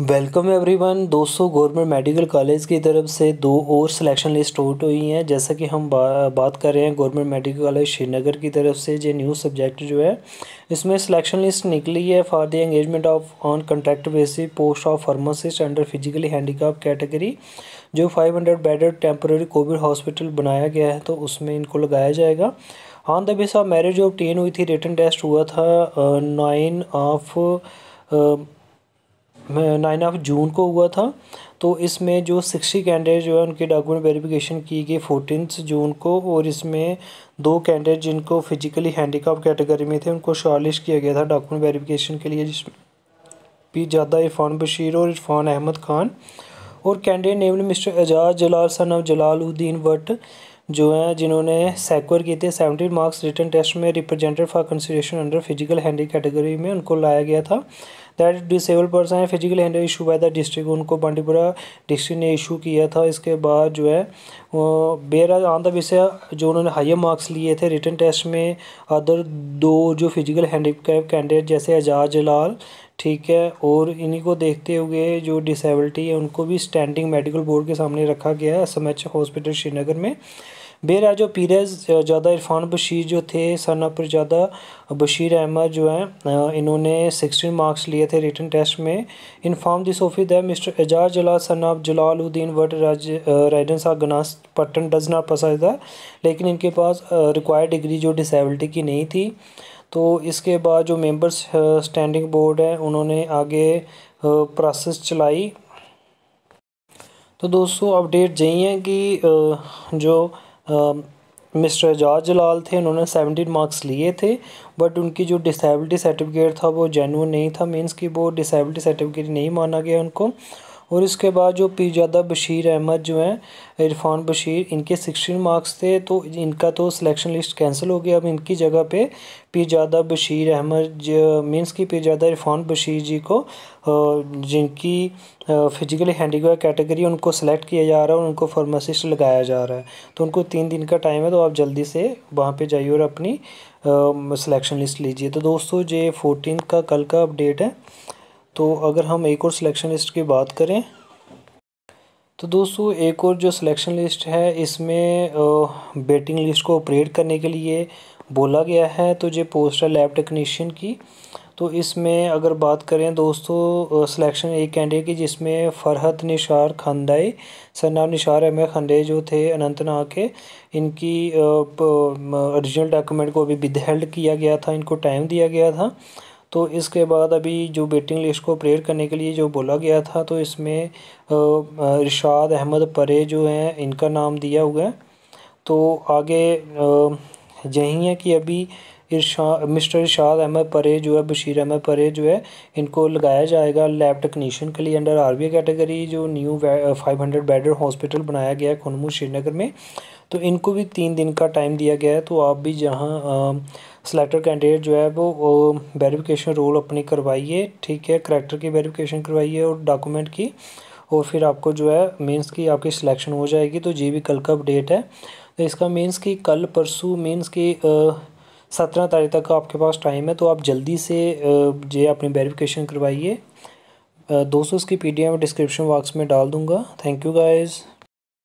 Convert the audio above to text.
welcome everyone दोस्तों government medical college की तरफ से दो और सिलेक्शन लिस्ट आउट हुई हैं जैसा कि हम बा, बात कर रहे हैं गवर्नमेंट मेडिकल कॉलेज श्रीनगर की तरफ से जो न्यू सब्जेक्ट जो है इसमें सिलेक्शन लिस्ट निकली है for the engagement of on contract basis post of pharmacist under physically handicap category जो five hundred bedded temporary covid hospital बनाया गया है तो उसमें इनको लगाया जाएगा on the base of merit of ten हुई थी रिटर्न टेस्ट हुआ था nine of nine of June को हुआ था तो इसमें जो सिक्सटी कैंडिडेट जो है उनके डॉक्यूमेंट वेरिफिकेशन की गई फोर्टीन जून को और इसमें दो कैंडिडेट जिनको फिजिकली हैंडीकॉप कैटेगरी में थे उनको शॉर्टलिस्ट किया गया था डॉक्यूमेंट वेरिफिकेशन के लिए जिसमें पी ज़्यादा इरफान बशीर और इरफान अहमद खान और candidate name mister Ejaz Jalal son of Jalaluddin Bhat जो हैं जिन्होंने सैक्वर किए थे सेवेंटी मार्क्स रिटर्न टेस्ट में represented for consideration under physical handi category में उनको लाया गया था दैट डिसेबल पर्सन है physical hand issue by the district उनको बांडीपुरा डिस्ट्रिक्ट ने इशू किया था इसके बाद जो है वो बेरा ऑन द विषय जो उन्होंने हाइयर मार्क्स लिए थे रिटर्न टेस्ट में अदर दो जो फिजिकल कैप कैंडिडेट जैसे एजाज जलाल ठीक है और इन्हीं को देखते हुए जो डिसेबिलिटी है उनको भी स्टैंडिंग मेडिकल बोर्ड के सामने रखा गया है S M H hospital Srinagar में जो पीरज ज़्यादा इरफान बशीर जो थे सरना पर ज़्यादा बशीर अहमद जो हैं इन्होंने सिक्सटीन मार्क्स लिए थे रिटर्न टेस्ट में inform this office that mister Ejaz Jalal son of Jalaluddin वट राज राइडेंस ऑफ गनास पट्टन डज नॉट पसंद था लेकिन इनके पास रिक्वायर्ड डिग्री जो डिसबलिटी की नहीं थी तो इसके बाद जो मेम्बर्स स्टैंडिंग बोर्ड है उन्होंने आगे प्रोसेस चलाई तो दोस्तों अपडेट यही है कि जो मिस्टर जॉर्ज लाल थे उन्होंने सेवेंटीन मार्क्स लिए थे बट उनकी जो डिसेबिलिटी सर्टिफिकेट था वो जेनुअन नहीं था मीन्स कि वो डिसेबिलिटी सर्टिफिकेट नहीं माना गया उनको और इसके बाद जो पीजादा बशीर अहमद जो हैं इरफान बशीर इनके सिक्सटीन मार्क्स थे तो इनका तो सिलेक्शन लिस्ट कैंसिल हो गया अब इनकी जगह पे पीजादा बशीर अहमद मींस कि पीजादा इरफान बशीर जी को जिनकी फिजिकली हैंडीकैप कैटेगरी उनको सेलेक्ट किया जा रहा है और उनको फार्मासिस्ट लगाया जा रहा है तो उनको तीन दिन का टाइम है तो आप जल्दी से वहाँ पर जाइए और अपनी सिलेक्शन लिस्ट लीजिए तो दोस्तों ये फोर्टीन का कल का अपडेट है तो अगर हम एक और सिलेक्शन लिस्ट की बात करें तो दोस्तों एक और जो सिलेक्शन लिस्ट है इसमें बेटिंग लिस्ट को ऑपरेट करने के लिए बोला गया है तो ये पोस्ट है लैब टेक्नीशियन की तो इसमें अगर बात करें दोस्तों सिलेक्शन एक कैंडिडेट की जिसमें फ़रहत निशार खानदाई सरनाम निशार अहमद खंडे जो थे अनंतनाग के इनकी ओरिजिनल डॉक्यूमेंट को अभी विदहेल्ड किया गया था इनको टाइम दिया गया था तो इसके बाद अभी जो वेटिंग लिस्ट को प्रेयर करने के लिए जो बोला गया था तो इसमें इरशाद अहमद परे जो हैं इनका नाम दिया हुआ है तो आगे यही है कि अभी इरशा मिस्टर इरशाद अहमद परे जो है बशीर अहमद परे जो है इनको लगाया जाएगा लैब टेक्नीशियन के लिए अंडर आर कैटेगरी जो new five hundred bedded hospital बनाया गया है खुनमू श्रीनगर में तो इनको भी तीन दिन का टाइम दिया गया है तो आप भी जहाँ सेलेक्टर uh, कैंडिडेट जो है वो वेरीफिकेशन uh, रोल अपनी करवाइए ठीक है करेक्टर की वेरीफिकेशन करवाइए और डॉक्यूमेंट की और फिर आपको जो है मीन्स की आपकी सिलेक्शन हो जाएगी तो जी भी कल का अपडेट है तो इसका मीन्स कि कल परसों मीन्स कि सत्रह तारीख तक का आपके पास टाइम है तो आप जल्दी से ये अपनी वेरिफिकेशन करवाइए दोस्तों इसकी एम डिस्क्रिप्शन बॉक्स में डाल दूंगा थैंक यू गाइज़